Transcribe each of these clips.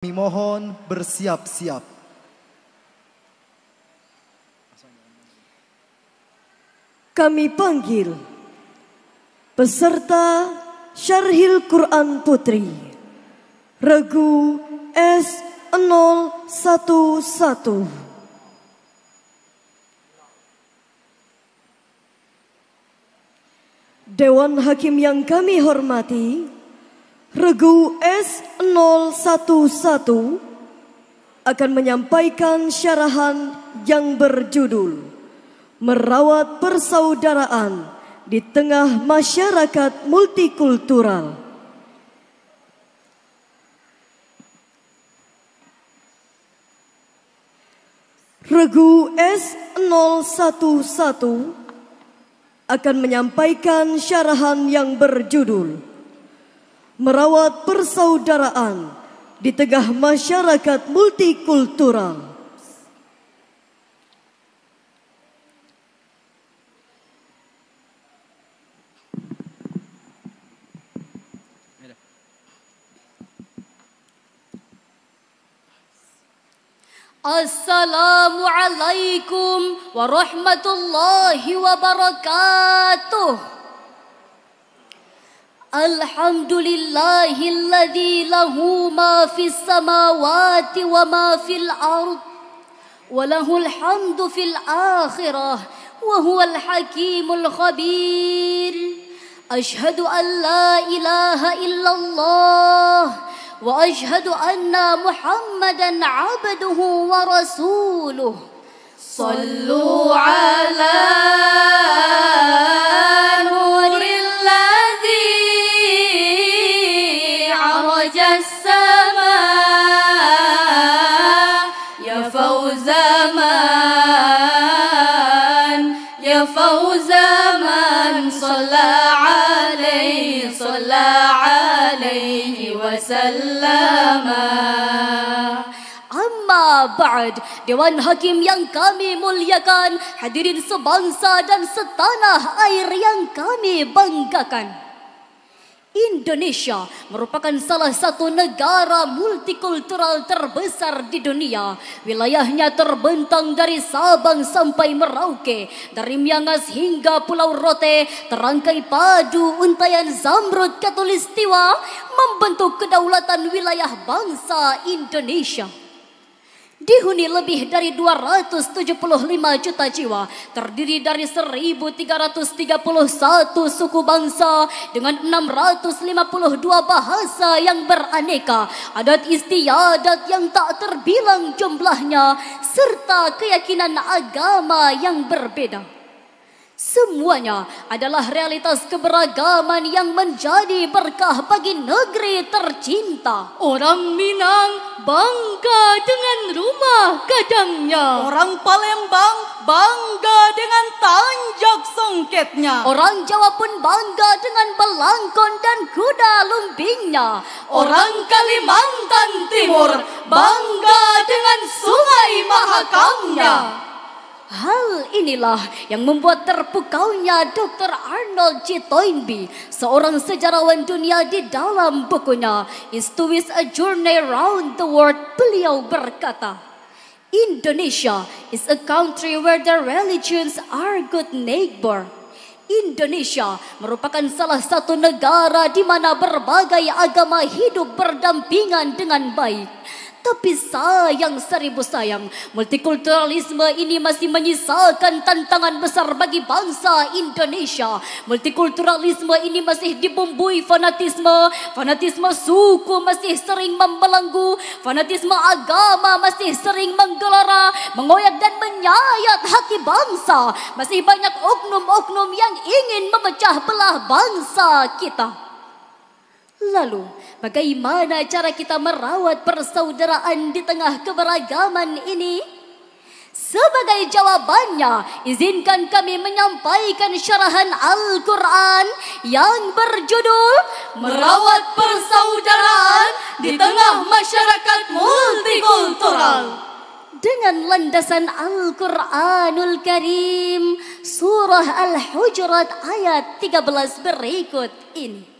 Kami mohon bersiap-siap. Kami panggil peserta Syarhil Quran Putri Regu S011. Dewan Hakim yang kami hormati, Regu S011 akan menyampaikan syarahan yang berjudul Merawat Persaudaraan di Tengah Masyarakat Multikultural. Regu S011 akan menyampaikan syarahan yang berjudul merawat persaudaraan di tengah masyarakat multikultural. Assalamualaikum warahmatullahi wabarakatuh. الحمد لله الذي له ما في السماوات وما في الأرض وله الحمد في الآخرة وهو الحكيم الخبير أشهد أن لا إله إلا الله وأشهد أن محمدا عبده ورسوله صلوا على sama. Amma ba'd, Dewan Hakim yang kami muliakan, hadirin sebangsa dan setanah air yang kami banggakan. Indonesia merupakan salah satu negara multikultural terbesar di dunia. Wilayahnya terbentang dari Sabang sampai Merauke, dari Miangas hingga Pulau Rote, terangkai padu untayan Zamrud Katulistiwa membentuk kedaulatan wilayah bangsa Indonesia dihuni lebih dari 275 juta jiwa, terdiri dari 1331 suku bangsa dengan 652 bahasa yang beraneka, adat istiadat yang tak terbilang jumlahnya, serta keyakinan agama yang berbeda. Semuanya adalah realitas keberagaman yang menjadi berkah bagi negeri tercinta. Orang Minang bangga dengan rumah gadangnya. Orang Palembang bangga dengan tanjak songketnya. Orang Jawa pun bangga dengan belangkon dan kuda lumpingnya. Orang Kalimantan Timur bangga dengan sungai mahakamnya. Hal inilah yang membuat terpukaunya Dr. Arnold G. Toynbee, seorang sejarawan dunia di dalam bukunya History's A Journey Round the World. Beliau berkata, Indonesia is a country where the religions are good neighbor. Indonesia merupakan salah satu negara di mana berbagai agama hidup berdampingan dengan baik. Tapi sayang seribu sayang, multikulturalisme ini masih menyisakan tantangan besar bagi bangsa Indonesia. Multikulturalisme ini masih dibumbui fanatisme, fanatisme suku masih sering membelenggu, fanatisme agama masih sering menggelora, mengoyak dan menyayat hati bangsa. Masih banyak oknum-oknum yang ingin memecah belah bangsa kita. Lalu, bagaimana cara kita merawat persaudaraan di tengah keberagaman ini? Sebagai jawabannya, izinkan kami menyampaikan syarahan Al-Quran yang berjudul Merawat Persaudaraan di Tengah Masyarakat Multikultural. Dengan landasan Al-Quranul Karim, Surah Al-Hujurat ayat 13 berikut ini.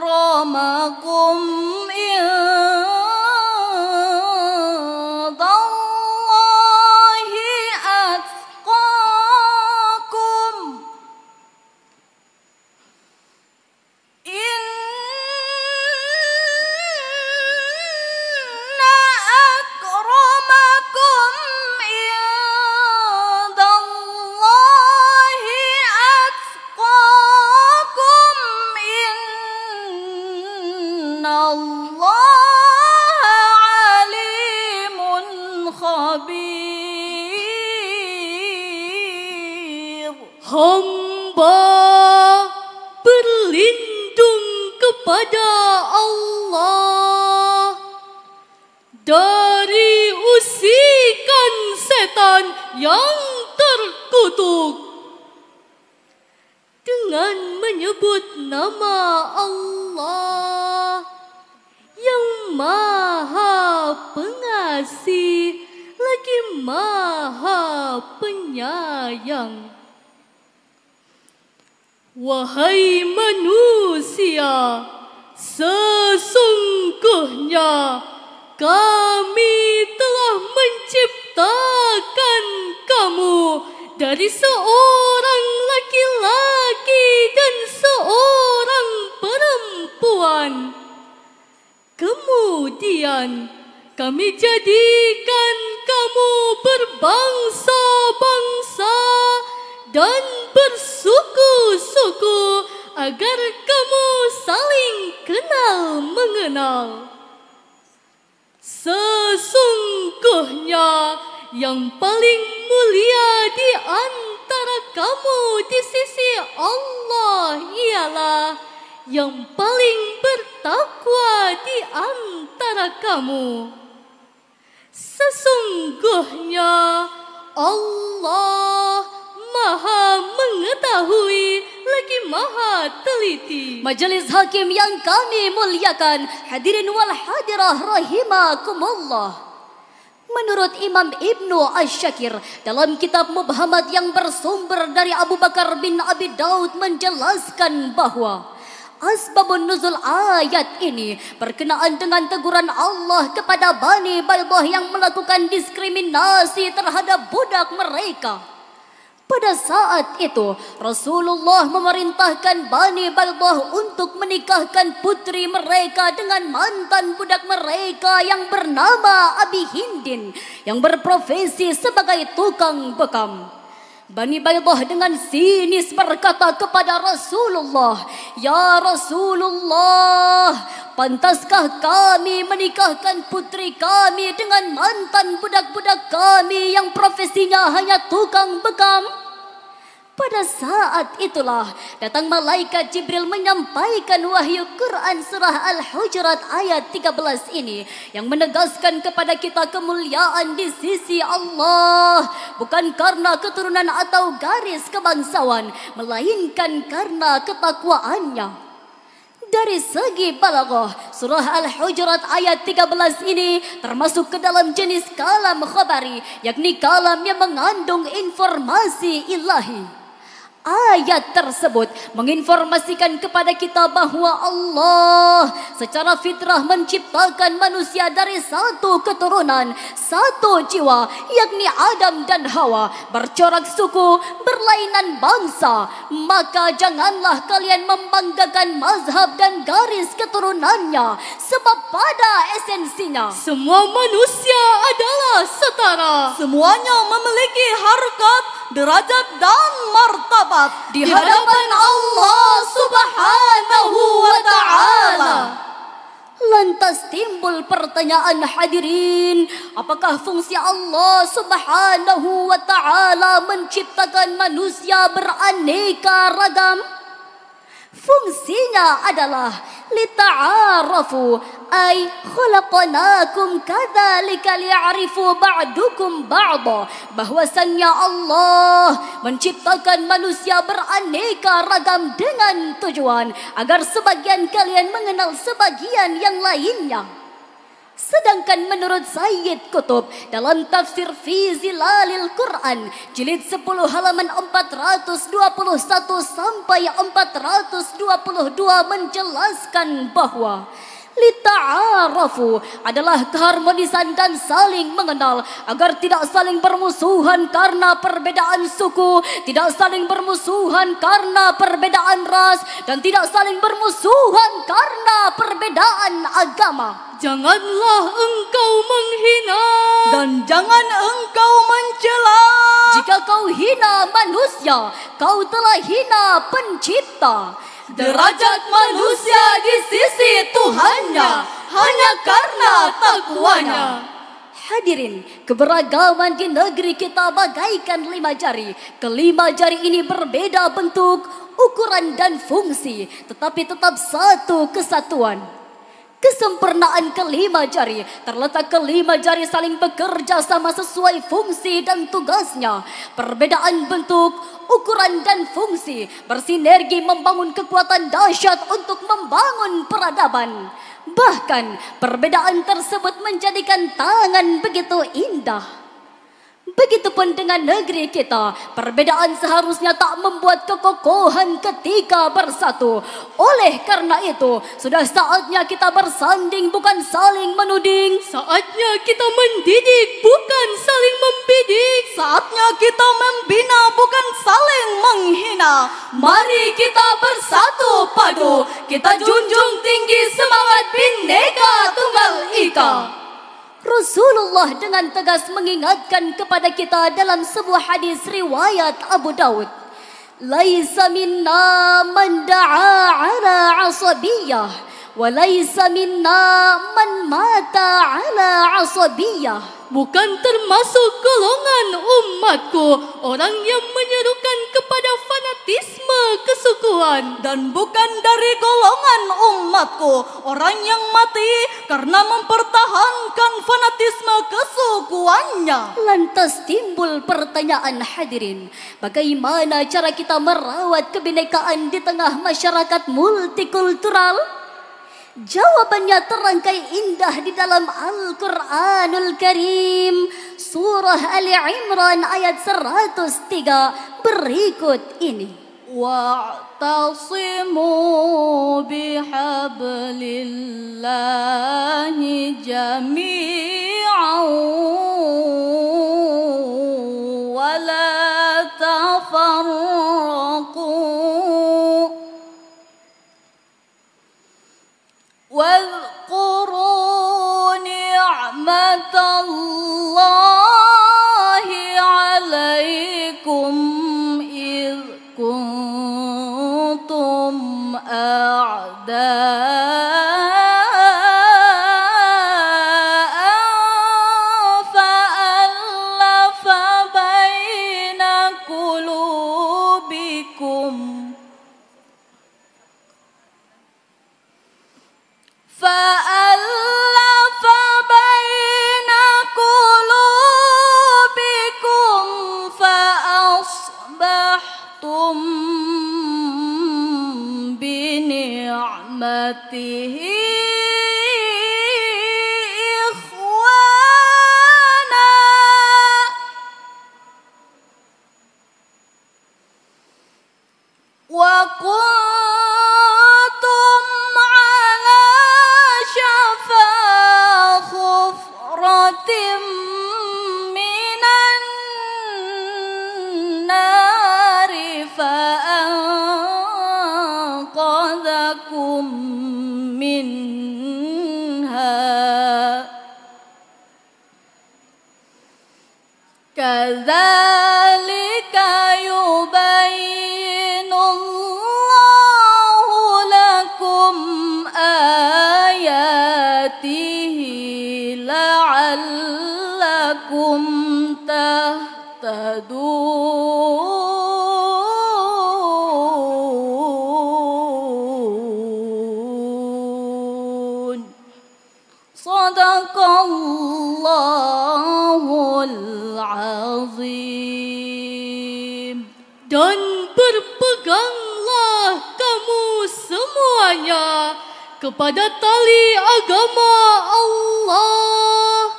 罗马古庙。Hamba berlindung kepada Allah Dari usikan setan yang terkutuk Dengan menyebut nama Allah Yang maha pengasih Maha Penyayang. Wahai manusia, sesungguhnya kami telah menciptakan kamu dari seorang laki-laki dan seorang perempuan. Kemudian, kami jadikan kamu berbangsa-bangsa dan bersuku-suku agar kamu saling kenal mengenal. Sesungguhnya yang paling mulia di antara kamu di sisi Allah ialah yang paling bertakwa di antara kamu. Sesungguhnya Allah maha mengetahui lagi maha teliti. Majelis hakim yang kami muliakan hadirin wal hadirah rahimakumullah. Menurut Imam Ibnu Ash-Shakir dalam kitab Mubhamat yang bersumber dari Abu Bakar bin Abi Daud menjelaskan bahwa asbabun nuzul ayat ini berkenaan dengan teguran Allah kepada Bani Baidah yang melakukan diskriminasi terhadap budak mereka. Pada saat itu Rasulullah memerintahkan Bani Baidah untuk menikahkan putri mereka dengan mantan budak mereka yang bernama Abi Hindin yang berprofesi sebagai tukang bekam. Bani Baydah dengan sinis berkata kepada Rasulullah, Ya Rasulullah, pantaskah kami menikahkan putri kami dengan mantan budak-budak kami yang profesinya hanya tukang bekam? Pada saat itulah datang malaikat Jibril menyampaikan wahyu Quran surah Al-Hujurat ayat 13 ini yang menegaskan kepada kita kemuliaan di sisi Allah bukan karena keturunan atau garis kebangsawan melainkan karena ketakwaannya dari segi balaghah surah al-hujurat ayat 13 ini termasuk ke dalam jenis kalam khabari yakni kalam yang mengandung informasi ilahi Ayat tersebut menginformasikan kepada kita bahwa Allah secara fitrah menciptakan manusia dari satu keturunan, satu jiwa, yakni Adam dan Hawa, bercorak suku, berlainan bangsa. Maka janganlah kalian membanggakan mazhab dan garis keturunannya, sebab pada esensinya semua manusia adalah setara. Semuanya memiliki harkat, derajat dan martabat rapat di hadapan Allah Subhanahu wa taala. Lantas timbul pertanyaan hadirin, apakah fungsi Allah Subhanahu wa taala menciptakan manusia beraneka ragam? fungsinya adalah lita'arafu ay khulaqnakum kadhalika li'arifu ba'dukum ba'da bahwasannya Allah menciptakan manusia beraneka ragam dengan tujuan agar sebagian kalian mengenal sebagian yang lainnya Sedangkan menurut Sayyid Kutub dalam tafsir Fi Zilalil Quran jilid 10 halaman 421 sampai 422 menjelaskan bahwa Lita'arafu adalah keharmonisan dan saling mengenal agar tidak saling bermusuhan karena perbedaan suku, tidak saling bermusuhan karena perbedaan ras, dan tidak saling bermusuhan karena perbedaan agama. Janganlah engkau menghina dan jangan engkau mencela. Jika kau hina manusia, kau telah hina pencipta. Derajat manusia di sisi Tuhannya hanya karena takwanya. Hadirin, keberagaman di negeri kita bagaikan lima jari. Kelima jari ini berbeda bentuk, ukuran dan fungsi, tetapi tetap satu kesatuan. kesempurnaan kelima jari terletak kelima jari saling bekerja sama sesuai fungsi dan tugasnya perbedaan bentuk ukuran dan fungsi bersinergi membangun kekuatan dahsyat untuk membangun peradaban bahkan perbedaan tersebut menjadikan tangan begitu indah Begitupun dengan negeri kita, perbedaan seharusnya tak membuat kekokohan ketika bersatu. Oleh karena itu, sudah saatnya kita bersanding bukan saling menuding. Saatnya kita mendidik bukan saling membidik. Saatnya kita membina bukan saling menghina. Mari kita bersatu padu, kita junjung tinggi semangat Bhinneka Tunggal Ika. Rasulullah dengan tegas mengingatkan kepada kita dalam sebuah hadis riwayat Abu Dawud. Laisa minna man da'a ala asabiyah. Walaisa minna man mata ala asabiyah. Bukan termasuk golongan umatku. Orang yang menyerukan kepada fanatisme kesulitan. dan bukan dari golongan umatku. Orang yang mati karena mempertahankan fanatisme kesukuannya. Lantas timbul pertanyaan hadirin. Bagaimana cara kita merawat kebinekaan di tengah masyarakat multikultural? Jawabannya terangkai indah di dalam Al-Quranul Karim Surah Ali Imran ayat 103 berikut ini واعتصموا بحبل الله جميعا Fuck. لهم صدق الله dan berpeganglah kamu semuanya kepada tali agama Allah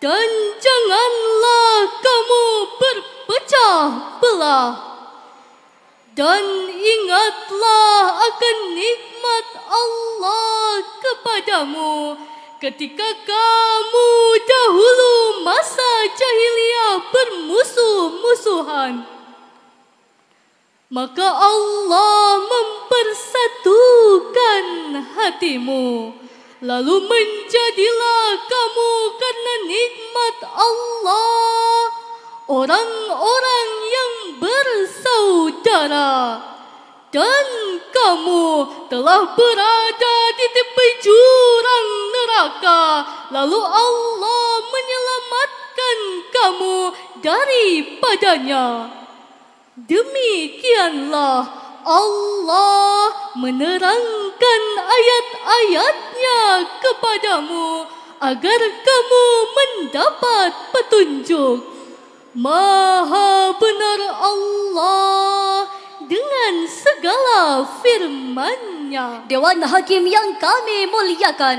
dan janganlah kamu berpecah belah dan ingatlah akan nikmat Allah kepadamu Ketika kamu dahulu masa jahiliyah bermusuh-musuhan, maka Allah mempersatukan hatimu. Lalu menjadilah kamu karena nikmat Allah orang-orang yang bersaudara. Bersaudara dan kamu telah berada di tepi jurang neraka. Lalu Allah menyelamatkan kamu daripadanya. Demikianlah Allah menerangkan ayat-ayatnya kepadamu agar kamu mendapat petunjuk. Maha benar Allah dengan segala firman-Nya. Dewan Hakim yang kami muliakan,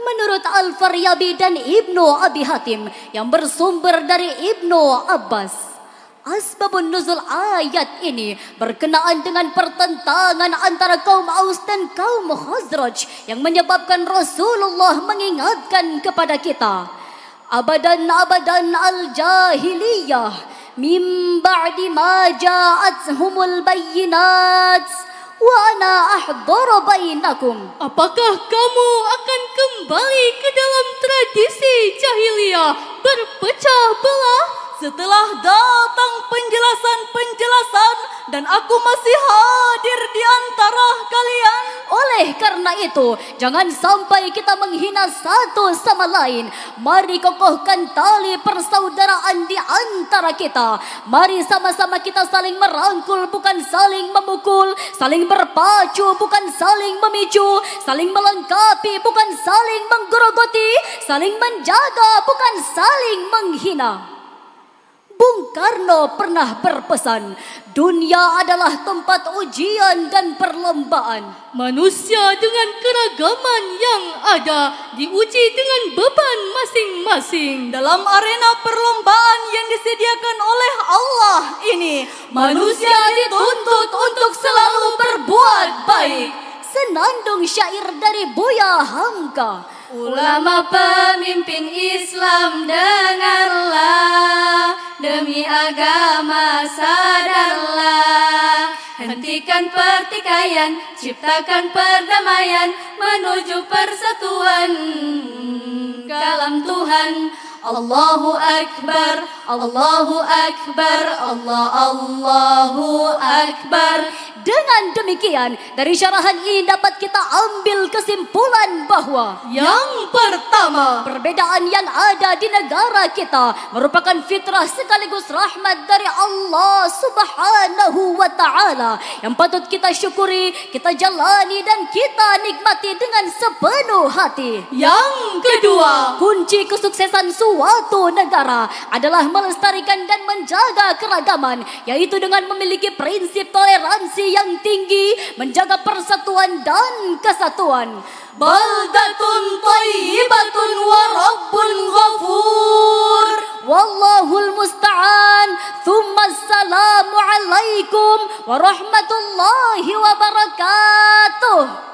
menurut Al-Faryabi dan Ibnu Abi Hatim yang bersumber dari Ibnu Abbas, asbabun nuzul ayat ini berkenaan dengan pertentangan antara kaum Aus dan kaum Khazraj yang menyebabkan Rasulullah mengingatkan kepada kita abadan-abadan al-jahiliyah من بعد ما جاءتهم البينات وأنا أحضر بينكم Apakah kamu akan kembali ke dalam tradisi jahiliyah berpecah belah? Setelah datang penjelasan-penjelasan dan aku masih hadir di antara kalian. Oleh karena itu, jangan sampai kita menghina satu sama lain. Mari kokohkan tali persaudaraan di antara kita. Mari sama-sama kita saling merangkul bukan saling memukul, saling berpacu bukan saling memicu, saling melengkapi bukan saling menggerogoti, saling menjaga bukan saling menghina. Bung Karno pernah berpesan, dunia adalah tempat ujian dan perlombaan. Manusia dengan keragaman yang ada diuji dengan beban masing-masing. Dalam arena perlombaan yang disediakan oleh Allah ini, manusia, dituntut untuk selalu berbuat baik. Senandung syair dari Buya Hamka Ulama pemimpin Islam dengarlah Demi agama sadarlah Hentikan pertikaian, ciptakan perdamaian Menuju persatuan kalam Tuhan Allahu Akbar, Allahu Akbar, Allah, Allahu Akbar. Dengan demikian, dari syarahan ini dapat kita ambil kesimpulan bahwa yang pertama, perbedaan yang ada di negara kita merupakan fitrah sekaligus rahmat dari Allah Subhanahu wa taala yang patut kita syukuri, kita jalani dan kita nikmati dengan sepenuh hati. Yang kedua, kunci kesuksesan suami suatu negara adalah melestarikan dan menjaga keragaman, yaitu dengan memiliki prinsip toleransi yang tinggi, menjaga persatuan dan kesatuan. Baldatun tayyibatun wa rabbun ghafur. Wallahul musta'an. Thumma assalamu alaikum warahmatullahi wabarakatuh.